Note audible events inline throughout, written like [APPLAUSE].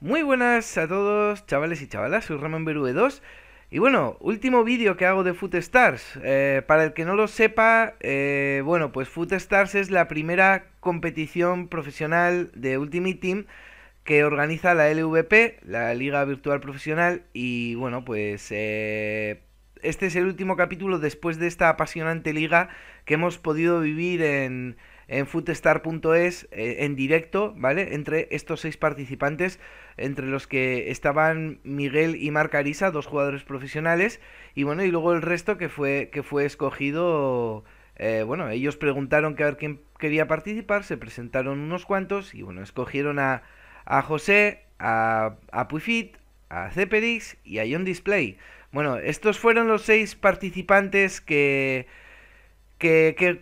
Muy buenas a todos, chavales y chavalas, soy Ramón Berube 2 Y bueno, último vídeo que hago de Footstars. Eh, para el que no lo sepa, eh, bueno, pues Footstars es la primera competición profesional de Ultimate Team que organiza la LVP, la Liga Virtual Profesional, y bueno, pues eh, este es el último capítulo después de esta apasionante liga que hemos podido vivir en, en footstar.es eh, en directo, ¿vale? Entre estos seis participantes, entre los que estaban Miguel y Marc Arisa, dos jugadores profesionales, y bueno, y luego el resto que fue, que fue escogido... Eh, bueno, ellos preguntaron que a ver quién quería participar, se presentaron unos cuantos y bueno, escogieron a, a José, a, a Puifit, a Zeperix y a John Display. Bueno, estos fueron los seis participantes que. que.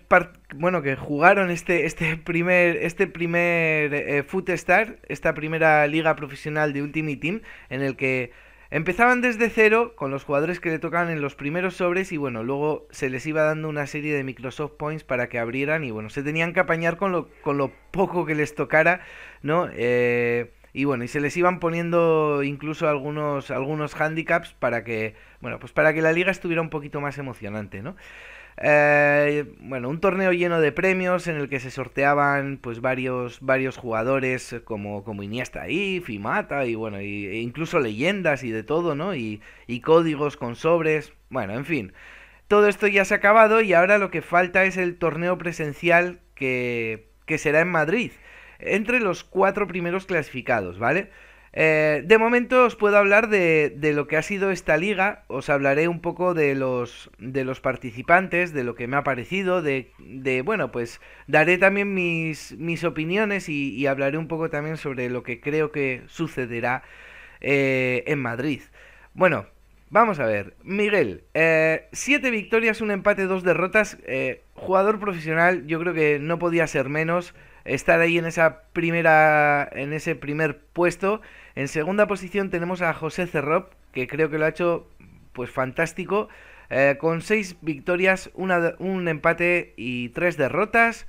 bueno, que jugaron este, este primer. este primer eh, Footstar, esta primera liga profesional de Ultimate Team, en el que. Empezaban desde cero con los jugadores que le tocaban en los primeros sobres y bueno, luego se les iba dando una serie de Microsoft Points para que abrieran y bueno, se tenían que apañar con lo, con lo poco que les tocara, ¿no? Eh, y bueno, y se les iban poniendo incluso algunos, algunos handicaps para que, bueno, pues para que la liga estuviera un poquito más emocionante, ¿no? Eh, bueno, un torneo lleno de premios en el que se sorteaban pues varios, varios jugadores como, como Iniesta y Fimata y bueno, e incluso leyendas y de todo, ¿no? Y, códigos con sobres, bueno, en fin. Todo esto ya se ha acabado y ahora lo que falta es el torneo presencial que, que será en Madrid entre los cuatro primeros clasificados, ¿vale? Eh, de momento os puedo hablar de, lo que ha sido esta liga, os hablaré un poco de los, de los participantes, de lo que me ha parecido, de, de bueno, pues daré también mis, mis opiniones y, hablaré un poco también sobre lo que creo que sucederá eh, en Madrid. Bueno, Vamos a ver, Miguel, eh, siete victorias, un empate, dos derrotas, jugador profesional, yo creo que no podía ser menos, estar ahí en esa primera en ese primer puesto. En segunda posición tenemos a José Cerrop, que creo que lo ha hecho pues fantástico, eh, con seis victorias, un empate y tres derrotas.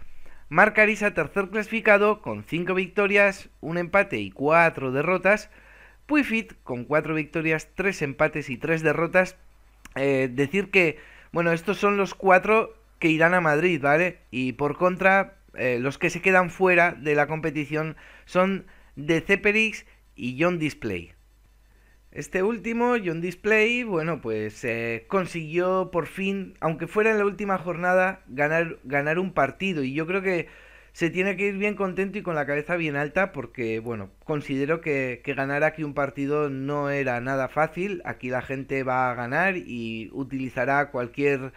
Marc Arisa, tercer clasificado, con cinco victorias, un empate y cuatro derrotas. Puifit, con cuatro victorias, tres empates y tres derrotas. Eh, decir que, bueno, estos son los cuatro que irán a Madrid, ¿vale? Y por contra, eh, los que se quedan fuera de la competición son De Zeperix y John Display. Este último, John Display, bueno, pues eh, consiguió por fin, aunque fuera en la última jornada, ganar, ganar un partido. Y yo creo que se tiene que ir bien contento y con la cabeza bien alta porque, bueno, considero que, que, ganar aquí un partido no era nada fácil. Aquí la gente va a ganar y utilizará cualquier,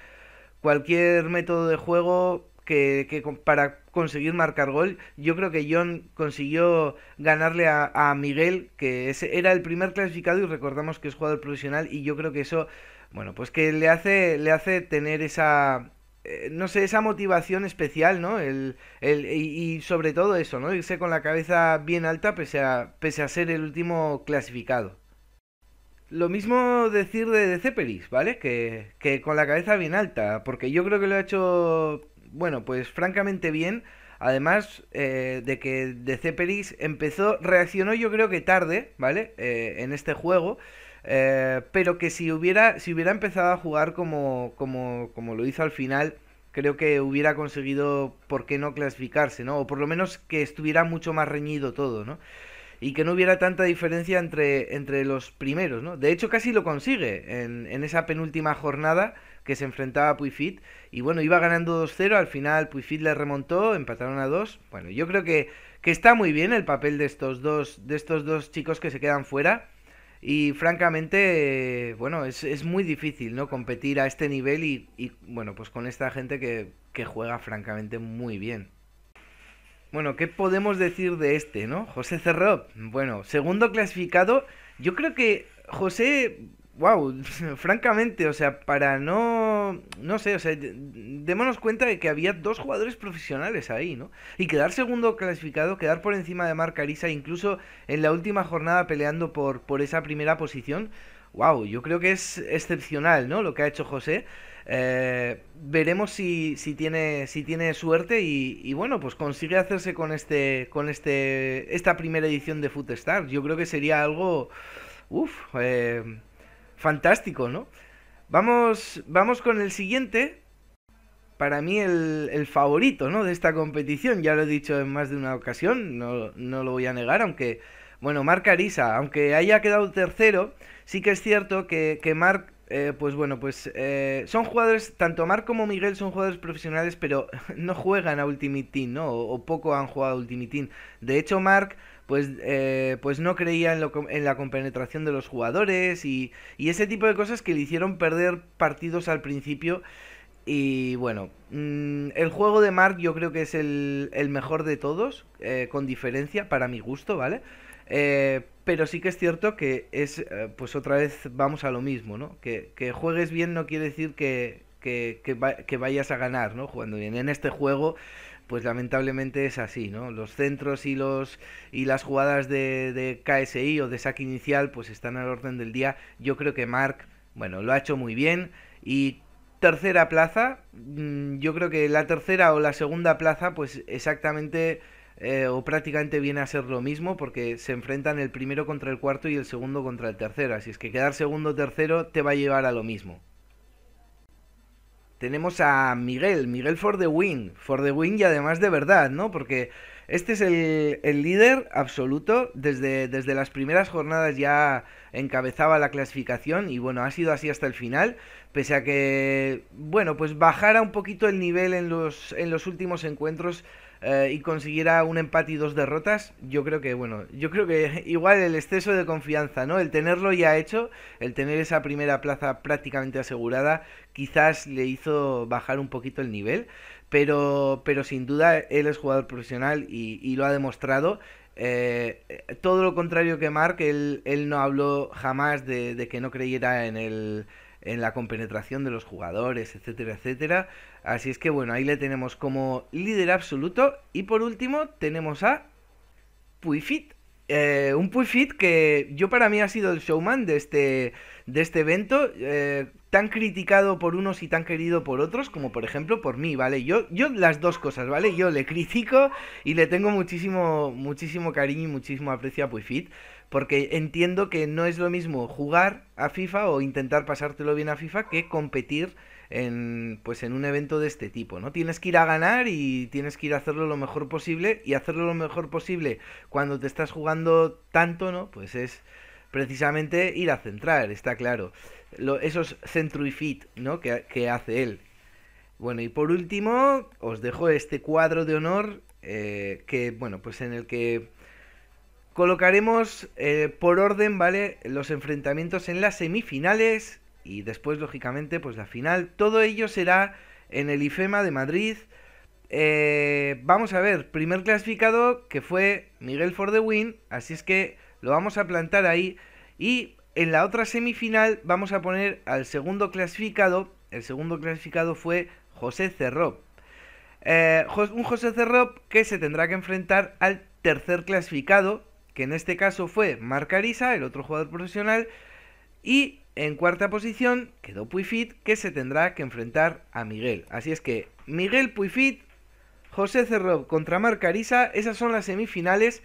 cualquier método de juego que, para conseguir marcar gol. Yo creo que John consiguió ganarle a, Miguel, que ese era el primer clasificado y recordamos que es jugador profesional y yo creo que eso, bueno, pues que le hace, le hace tener esa, eh, no sé, esa motivación especial, ¿no? y, sobre todo eso, ¿no? Irse con la cabeza bien alta pese a, pese a ser el último clasificado. Lo mismo decir de, de ¿vale? Que, que, con la cabeza bien alta, porque yo creo que lo ha hecho bueno, pues francamente bien. Además eh, de que de empezó, reaccionó yo creo que tarde, ¿vale? Eh, en este juego. Eh, pero que si hubiera, si hubiera empezado a jugar como, como, como lo hizo al final, creo que hubiera conseguido, ¿por qué no clasificarse, ¿no? O por lo menos que estuviera mucho más reñido todo, ¿no? Y que no hubiera tanta diferencia entre, entre los primeros, ¿no? De hecho, casi lo consigue en, en esa penúltima jornada que se enfrentaba a Puifit. Y bueno, iba ganando 2-0, al final Puifit le remontó, empataron a 2. Bueno, yo creo que, que está muy bien el papel de estos dos, de estos dos chicos que se quedan fuera. Y francamente, bueno, es, muy difícil, ¿no? Competir a este nivel y, bueno, pues con esta gente que, que juega francamente muy bien. Bueno, ¿qué podemos decir de este, no? José cerró Bueno, segundo clasificado. Yo creo que José wow, [LAUGHS] francamente, o sea, para no, no sé, o sea, démonos cuenta de que había dos jugadores profesionales ahí, ¿no? Y quedar segundo clasificado, quedar por encima de Marc incluso en la última jornada peleando por, por esa primera posición, wow, yo creo que es excepcional, ¿no? Lo que ha hecho José. Eh, veremos si, tiene, si tiene suerte y, bueno, pues consigue hacerse con este con este esta primera edición de Footstar. Yo creo que sería algo, Uf, eh, fantástico, ¿no? Vamos, vamos con el siguiente. Para mí el, favorito, ¿no? De esta competición. Ya lo he dicho en más de una ocasión, no, lo voy a negar, aunque... Bueno, Marc Arisa, aunque haya quedado tercero, sí que es cierto que, Marc eh, pues bueno, pues eh, son jugadores, tanto Marc como Miguel son jugadores profesionales, pero [LAUGHS] no juegan a Ultimate Team, ¿no? O, o poco han jugado a Ultimate Team. De hecho, Marc, pues, eh, pues no creía en, la compenetración de los jugadores y, ese tipo de cosas que le hicieron perder partidos al principio. Y bueno, mm, el juego de Mark yo creo que es el, mejor de todos, eh, con diferencia, para mi gusto, ¿vale? Eh, pero sí que es cierto que es, pues otra vez vamos a lo mismo, ¿no? Que, juegues bien no quiere decir que, que, vayas a ganar, ¿no? Jugando bien. En este juego pues lamentablemente es así, ¿no? Los centros y los y las jugadas de, KSI o de saque inicial, pues están al orden del día. Yo creo que Mark, bueno, lo ha hecho muy bien. Y tercera plaza, mm, yo creo que la tercera o la segunda plaza, pues exactamente eh, o prácticamente viene a ser lo mismo, porque se enfrentan el primero contra el cuarto y el segundo contra el tercero. Así es que quedar segundo o tercero te va a llevar a lo mismo tenemos a Miguel, Miguel for the win, for the win y además de verdad, ¿no? Porque este es el, líder absoluto, desde, desde las primeras jornadas ya encabezaba la clasificación y bueno, ha sido así hasta el final, pese a que, bueno, pues bajara un poquito el nivel en los, en los últimos encuentros eh, y consiguiera un empate y dos derrotas, yo creo que, bueno, yo creo que [LAUGHS] igual el exceso de confianza, ¿no? El tenerlo ya hecho, el tener esa primera plaza prácticamente asegurada, quizás le hizo bajar un poquito el nivel, pero, pero sin duda él es jugador profesional y, lo ha demostrado. Eh, todo lo contrario que Mark, él, no habló jamás de, de que no creyera en el en la compenetración de los jugadores, etcétera, etcétera. Así es que bueno, ahí le tenemos como líder absoluto. Y por último tenemos a Puifit. Eh, un Puifit que yo para mí ha sido el showman de este, de este evento, eh, tan criticado por unos y tan querido por otros, como por ejemplo por mí, ¿vale? Yo, yo las dos cosas, ¿vale? Yo le critico y le tengo muchísimo, muchísimo cariño y muchísimo aprecio a Puifit. Porque entiendo que no es lo mismo jugar a FIFA o intentar pasártelo bien a FIFA que competir en, pues en un evento de este tipo, ¿no? Tienes que ir a ganar y tienes que ir a hacerlo lo mejor posible y hacerlo lo mejor posible cuando te estás jugando tanto, ¿no? Pues es precisamente ir a centrar, está claro. esos centro y fit, ¿no? Que, hace él. Bueno, y por último, os dejo este cuadro de honor eh, que, bueno, pues en el que Colocaremos eh, por orden, ¿vale? Los enfrentamientos en las semifinales y después, lógicamente, pues la final. Todo ello será en el IFEMA de Madrid. Eh, vamos a ver, primer clasificado que fue Miguel for the así es que lo vamos a plantar ahí. Y en la otra semifinal vamos a poner al segundo clasificado. El segundo clasificado fue José Cerro. Eh, un José Cerro que se tendrá que enfrentar al tercer clasificado, que en este caso fue Marc el otro jugador profesional, y en cuarta posición quedó Puifit, que se tendrá que enfrentar a Miguel. Así es que Miguel Puifit, José Cerro contra Marc esas son las semifinales.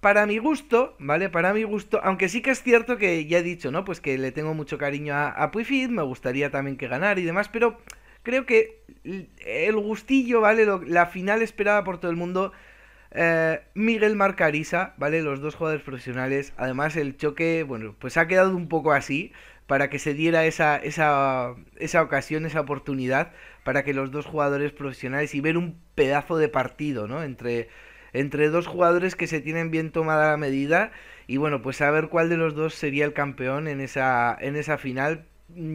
Para mi gusto, ¿vale? Para mi gusto, aunque sí que es cierto que ya he dicho, ¿no? Pues que le tengo mucho cariño a, a Puifit, me gustaría también que ganara y demás, pero creo que el gustillo, ¿vale? la final esperada por todo el mundo eh, Miguel Marcariza, ¿vale? Los dos jugadores profesionales. Además, el choque, bueno, pues ha quedado un poco así para que se diera esa, esa, esa ocasión, esa oportunidad para que los dos jugadores profesionales y ver un pedazo de partido, ¿no? Entre, entre dos jugadores que se tienen bien tomada la medida y bueno, pues saber cuál de los dos sería el campeón en esa, en esa final.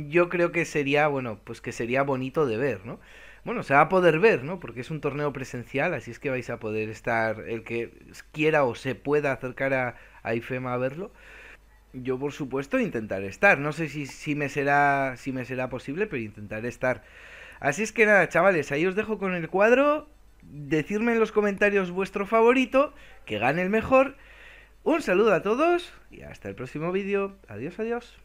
Yo creo que sería, bueno, pues que sería bonito de ver, ¿no? Bueno, se va a poder ver, ¿no? Porque es un torneo presencial, así es que vais a poder estar el que quiera o se pueda acercar a, IFEMA e a verlo. Yo, por supuesto, intentaré estar. No sé si, si, me será, si me será posible, pero intentaré estar. Así es que nada, chavales, ahí os dejo con el cuadro. Decidme en los comentarios vuestro favorito, que gane el mejor. Un saludo a todos y hasta el próximo vídeo. Adiós, adiós.